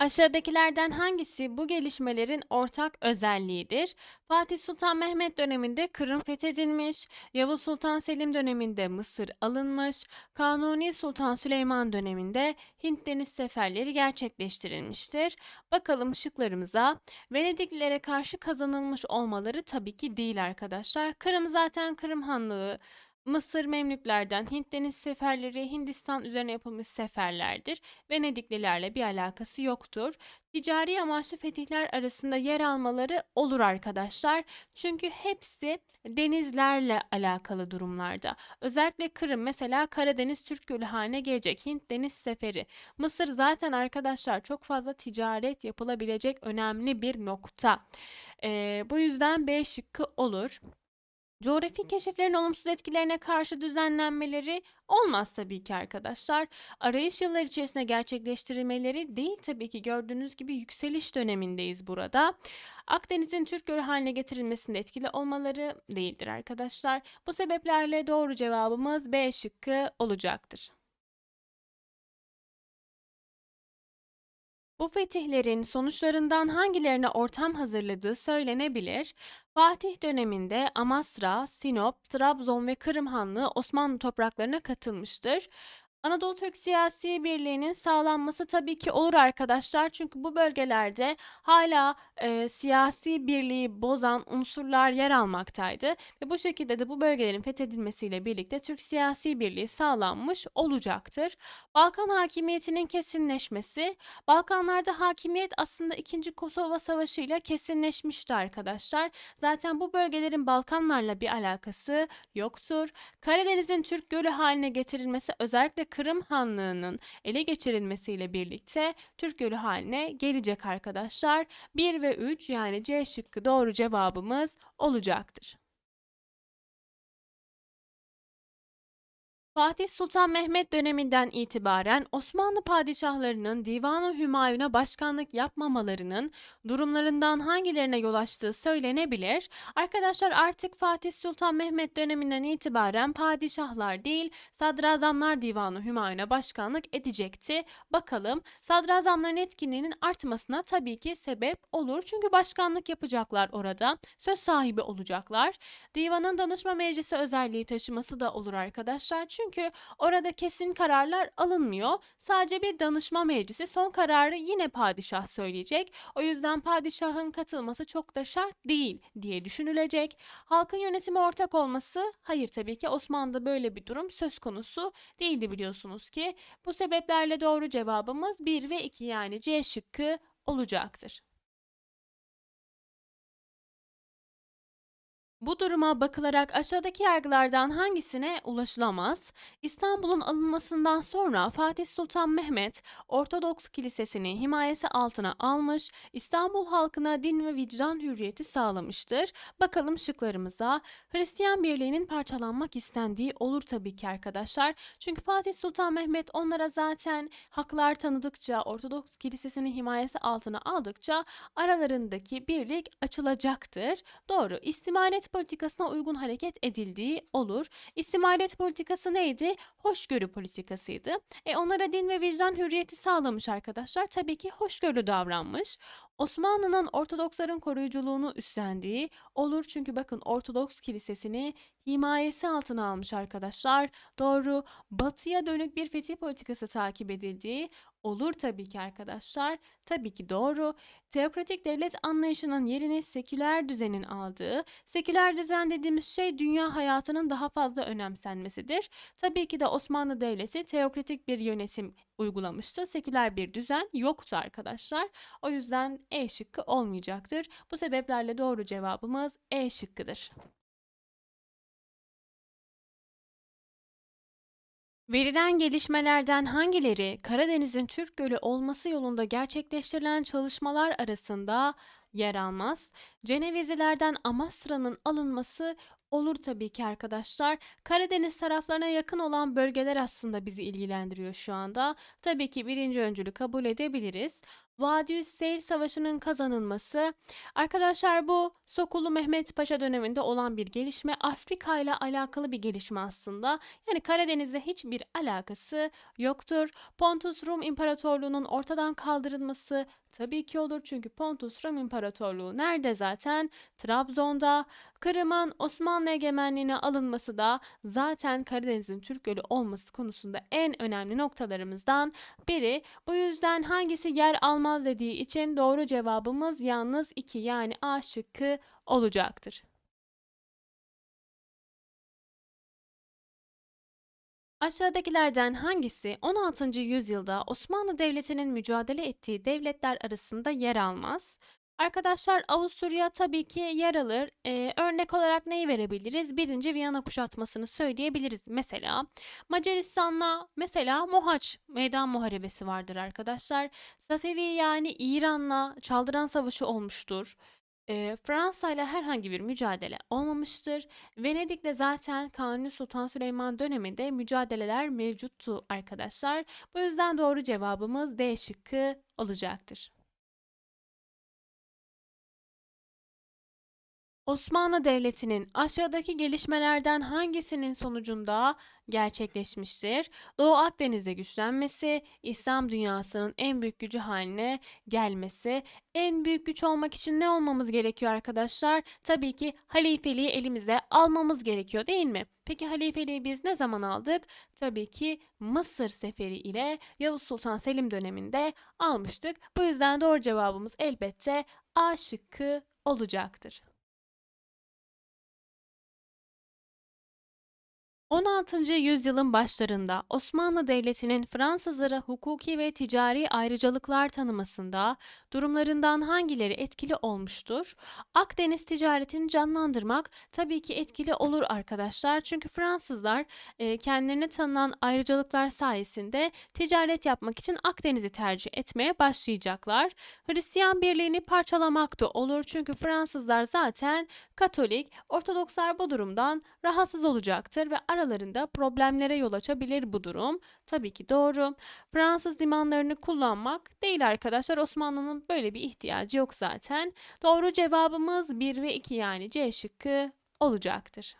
Aşağıdakilerden hangisi bu gelişmelerin ortak özelliğidir? Fatih Sultan Mehmet döneminde Kırım fethedilmiş, Yavuz Sultan Selim döneminde Mısır alınmış, Kanuni Sultan Süleyman döneminde Hint deniz seferleri gerçekleştirilmiştir. Bakalım şıklarımıza. Venediklilere karşı kazanılmış olmaları tabii ki değil arkadaşlar. Kırım zaten Kırım Hanlığı Mısır Memlüklerden Hint deniz seferleri Hindistan üzerine yapılmış seferlerdir. Venediklilerle bir alakası yoktur. Ticari amaçlı fetihler arasında yer almaları olur arkadaşlar. Çünkü hepsi denizlerle alakalı durumlarda. Özellikle Kırım mesela Karadeniz Türk Gölü haline gelecek Hint deniz seferi. Mısır zaten arkadaşlar çok fazla ticaret yapılabilecek önemli bir nokta. Ee, bu yüzden B şıkkı olur. Coğrafi keşiflerin olumsuz etkilerine karşı düzenlenmeleri olmaz tabii ki arkadaşlar. Arayış yılları içerisinde gerçekleştirilmeleri değil tabii ki gördüğünüz gibi yükseliş dönemindeyiz burada. Akdeniz'in Türk Gölü haline getirilmesinde etkili olmaları değildir arkadaşlar. Bu sebeplerle doğru cevabımız B şıkkı olacaktır. Bu fetihlerin sonuçlarından hangilerine ortam hazırladığı söylenebilir. Fatih döneminde Amasra, Sinop, Trabzon ve Kırım Hanlığı Osmanlı topraklarına katılmıştır. Anadolu Türk siyasi birliğinin sağlanması tabii ki olur arkadaşlar. Çünkü bu bölgelerde hala e, siyasi birliği bozan unsurlar yer almaktaydı. Ve bu şekilde de bu bölgelerin fethedilmesiyle birlikte Türk siyasi birliği sağlanmış olacaktır. Balkan hakimiyetinin kesinleşmesi. Balkanlarda hakimiyet aslında 2. Kosova Savaşı ile kesinleşmişti arkadaşlar. Zaten bu bölgelerin Balkanlarla bir alakası yoktur. Karadeniz'in Türk gölü haline getirilmesi özellikle Kırım Hanlığı'nın ele geçirilmesiyle birlikte Türk Gölü haline gelecek arkadaşlar. 1 ve 3 yani C şıkkı doğru cevabımız olacaktır. Fatih Sultan Mehmet döneminden itibaren Osmanlı padişahlarının Divan-ı Hümayun'a başkanlık yapmamalarının durumlarından hangilerine yol açtığı söylenebilir. Arkadaşlar artık Fatih Sultan Mehmet döneminden itibaren padişahlar değil sadrazamlar Divan-ı Hümayun'a başkanlık edecekti. Bakalım sadrazamların etkinliğinin artmasına tabii ki sebep olur. Çünkü başkanlık yapacaklar orada. Söz sahibi olacaklar. Divanın danışma meclisi özelliği taşıması da olur arkadaşlar. Çünkü çünkü orada kesin kararlar alınmıyor. Sadece bir danışma meclisi son kararı yine padişah söyleyecek. O yüzden padişahın katılması çok da şart değil diye düşünülecek. Halkın yönetimi ortak olması hayır tabii ki Osmanlı'da böyle bir durum söz konusu değildi biliyorsunuz ki. Bu sebeplerle doğru cevabımız 1 ve 2 yani C şıkkı olacaktır. Bu duruma bakılarak aşağıdaki yargılardan hangisine ulaşılamaz? İstanbul'un alınmasından sonra Fatih Sultan Mehmet Ortodoks Kilisesi'ni himayesi altına almış, İstanbul halkına din ve vicdan hürriyeti sağlamıştır. Bakalım şıklarımıza. Hristiyan birliğinin parçalanmak istendiği olur tabii ki arkadaşlar. Çünkü Fatih Sultan Mehmet onlara zaten haklar tanıdıkça, Ortodoks Kilisesi'ni himayesi altına aldıkça aralarındaki birlik açılacaktır. Doğru. İstimalet politikasına uygun hareket edildiği olur. İstimalet politikası neydi? Hoşgörü politikasıydı. E onlara din ve vicdan hürriyeti sağlamış arkadaşlar. Tabii ki hoşgörü davranmış. Osmanlı'nın Ortodoksların koruyuculuğunu üstlendiği olur. Çünkü bakın Ortodoks kilisesini himayesi altına almış arkadaşlar. Doğru batıya dönük bir fetih politikası takip edildiği Olur tabii ki arkadaşlar. Tabii ki doğru. Teokratik devlet anlayışının yerini seküler düzenin aldığı, seküler düzen dediğimiz şey dünya hayatının daha fazla önemsenmesidir. Tabii ki de Osmanlı Devleti teokratik bir yönetim uygulamıştı. Seküler bir düzen yoktu arkadaşlar. O yüzden E şıkkı olmayacaktır. Bu sebeplerle doğru cevabımız E şıkkıdır. Verilen gelişmelerden hangileri Karadeniz'in Türk Gölü olması yolunda gerçekleştirilen çalışmalar arasında yer almaz? Cenevizilerden Amasra'nın alınması Olur tabii ki arkadaşlar. Karadeniz taraflarına yakın olan bölgeler aslında bizi ilgilendiriyor şu anda. Tabii ki birinci öncülü kabul edebiliriz. Vadiyüz Seyir Savaşı'nın kazanılması. Arkadaşlar bu Sokulu Mehmet Paşa döneminde olan bir gelişme. Afrika ile alakalı bir gelişme aslında. Yani Karadeniz'le hiçbir alakası yoktur. Pontus Rum İmparatorluğu'nun ortadan kaldırılması Tabii ki olur çünkü Pontus Rum İmparatorluğu nerede zaten? Trabzon'da. Kırım'ın Osmanlı egemenliğine alınması da zaten Karadeniz'in Türk Gölü olması konusunda en önemli noktalarımızdan biri. Bu yüzden hangisi yer almaz dediği için doğru cevabımız yalnız 2 yani A şıkkı olacaktır. Aşağıdakilerden hangisi 16. yüzyılda Osmanlı Devleti'nin mücadele ettiği devletler arasında yer almaz? Arkadaşlar Avusturya tabii ki yer alır. Ee, örnek olarak neyi verebiliriz? Birinci Viyana kuşatmasını söyleyebiliriz mesela. Macaristan'la mesela Mohaç meydan muharebesi vardır arkadaşlar. Safevi yani İran'la Çaldıran Savaşı olmuştur. Fransa ile herhangi bir mücadele olmamıştır. Venedik'te zaten Kanuni Sultan Süleyman döneminde mücadeleler mevcuttu arkadaşlar. Bu yüzden doğru cevabımız D şıkkı olacaktır. Osmanlı Devleti'nin aşağıdaki gelişmelerden hangisinin sonucunda gerçekleşmiştir? Doğu Akdeniz'de güçlenmesi, İslam dünyasının en büyük gücü haline gelmesi. En büyük güç olmak için ne olmamız gerekiyor arkadaşlar? Tabii ki halifeliği elimize almamız gerekiyor değil mi? Peki halifeliği biz ne zaman aldık? Tabii ki Mısır seferi ile Yavuz Sultan Selim döneminde almıştık. Bu yüzden doğru cevabımız elbette A şıkkı olacaktır. 16. yüzyılın başlarında Osmanlı Devleti'nin Fransızlara hukuki ve ticari ayrıcalıklar tanımasında durumlarından hangileri etkili olmuştur? Akdeniz ticaretini canlandırmak tabii ki etkili olur arkadaşlar. Çünkü Fransızlar e, kendilerine tanınan ayrıcalıklar sayesinde ticaret yapmak için Akdeniz'i tercih etmeye başlayacaklar. Hristiyan birliğini parçalamak da olur. Çünkü Fransızlar zaten Katolik, Ortodokslar bu durumdan rahatsız olacaktır ve aralarında problemlere yol açabilir bu durum. Tabii ki doğru. Fransız limanlarını kullanmak değil arkadaşlar. Osmanlı'nın böyle bir ihtiyacı yok zaten. Doğru cevabımız 1 ve 2 yani C şıkkı olacaktır.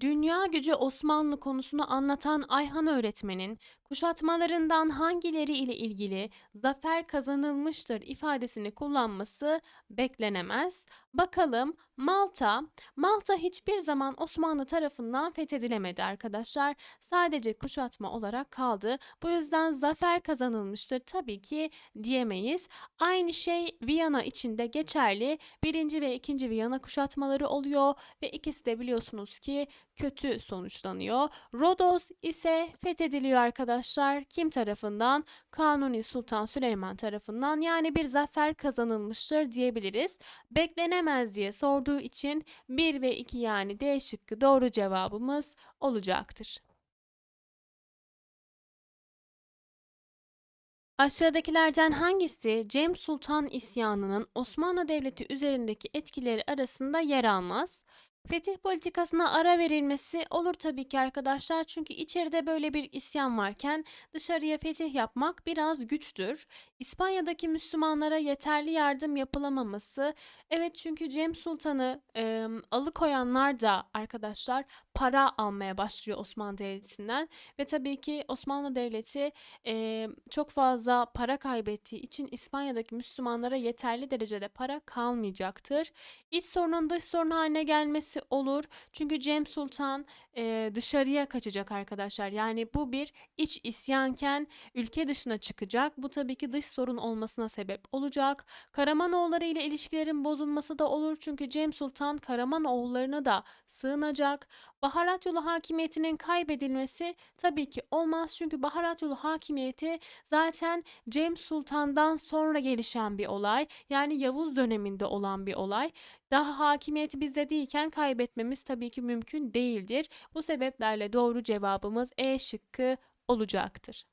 Dünya gücü Osmanlı konusunu anlatan Ayhan öğretmenin kuşatmalarından hangileri ile ilgili zafer kazanılmıştır ifadesini kullanması beklenemez. Bakalım Malta. Malta hiçbir zaman Osmanlı tarafından fethedilemedi arkadaşlar. Sadece kuşatma olarak kaldı. Bu yüzden zafer kazanılmıştır tabii ki diyemeyiz. Aynı şey Viyana için de geçerli. Birinci ve ikinci Viyana kuşatmaları oluyor ve ikisi de biliyorsunuz ki kötü sonuçlanıyor. Rodos ise fethediliyor arkadaşlar. Kim tarafından? Kanuni Sultan Süleyman tarafından. Yani bir zafer kazanılmıştır diyebiliriz. Beklenen bilemez diye sorduğu için 1 ve 2 yani D şıkkı doğru cevabımız olacaktır. Aşağıdakilerden hangisi Cem Sultan isyanının Osmanlı Devleti üzerindeki etkileri arasında yer almaz? Fetih politikasına ara verilmesi olur tabii ki arkadaşlar çünkü içeride böyle bir isyan varken dışarıya fetih yapmak biraz güçtür. İspanya'daki Müslümanlara yeterli yardım yapılamaması evet çünkü Cem Sultan'ı e, alıkoyanlar da arkadaşlar para almaya başlıyor Osmanlı Devleti'nden ve tabii ki Osmanlı Devleti e, çok fazla para kaybettiği için İspanya'daki Müslümanlara yeterli derecede para kalmayacaktır. İç sorunun dış sorun haline gelmesi olur çünkü Cem Sultan e, dışarıya kaçacak arkadaşlar yani bu bir iç isyanken ülke dışına çıkacak bu tabii ki dış sorun olmasına sebep olacak. Karamanoğulları ile ilişkilerin bozulması da olur çünkü Cem Sultan Karamanoğullarına da sığınacak. Baharat yolu hakimiyetinin kaybedilmesi tabii ki olmaz çünkü baharat yolu hakimiyeti zaten Cem Sultan'dan sonra gelişen bir olay. Yani Yavuz döneminde olan bir olay. Daha hakimiyeti bizde değilken kaybetmemiz tabii ki mümkün değildir. Bu sebeplerle doğru cevabımız E şıkkı olacaktır.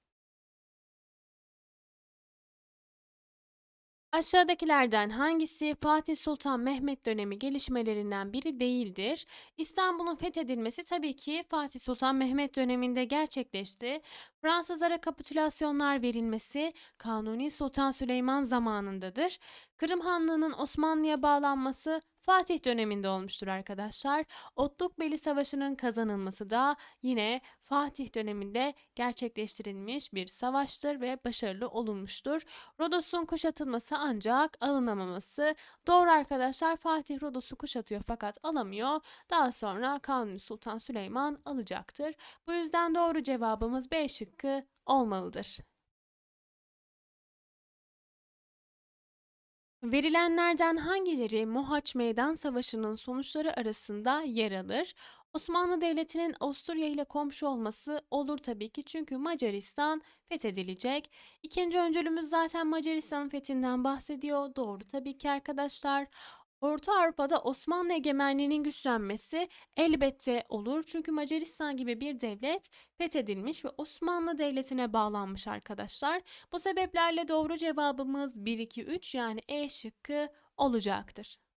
Aşağıdakilerden hangisi Fatih Sultan Mehmet dönemi gelişmelerinden biri değildir? İstanbul'un fethedilmesi tabii ki Fatih Sultan Mehmet döneminde gerçekleşti. Fransızlara kapitülasyonlar verilmesi Kanuni Sultan Süleyman zamanındadır. Kırım Hanlığı'nın Osmanlı'ya bağlanması Fatih döneminde olmuştur arkadaşlar. Otlukbeli Savaşı'nın kazanılması da yine Fatih döneminde gerçekleştirilmiş bir savaştır ve başarılı olunmuştur. Rodos'un kuşatılması ancak alınamaması. Doğru arkadaşlar Fatih Rodos'u kuşatıyor fakat alamıyor. Daha sonra Kanuni Sultan Süleyman alacaktır. Bu yüzden doğru cevabımız B şıkkı olmalıdır. Verilenlerden hangileri Mohaç Meydan Savaşı'nın sonuçları arasında yer alır? Osmanlı Devleti'nin Avusturya ile komşu olması olur tabii ki çünkü Macaristan fethedilecek. İkinci öncülümüz zaten Macaristan'ın fethinden bahsediyor. Doğru tabii ki arkadaşlar. Orta Avrupa'da Osmanlı egemenliğinin güçlenmesi elbette olur. Çünkü Macaristan gibi bir devlet fethedilmiş ve Osmanlı devletine bağlanmış arkadaşlar. Bu sebeplerle doğru cevabımız 1 2 3 yani E şıkkı olacaktır.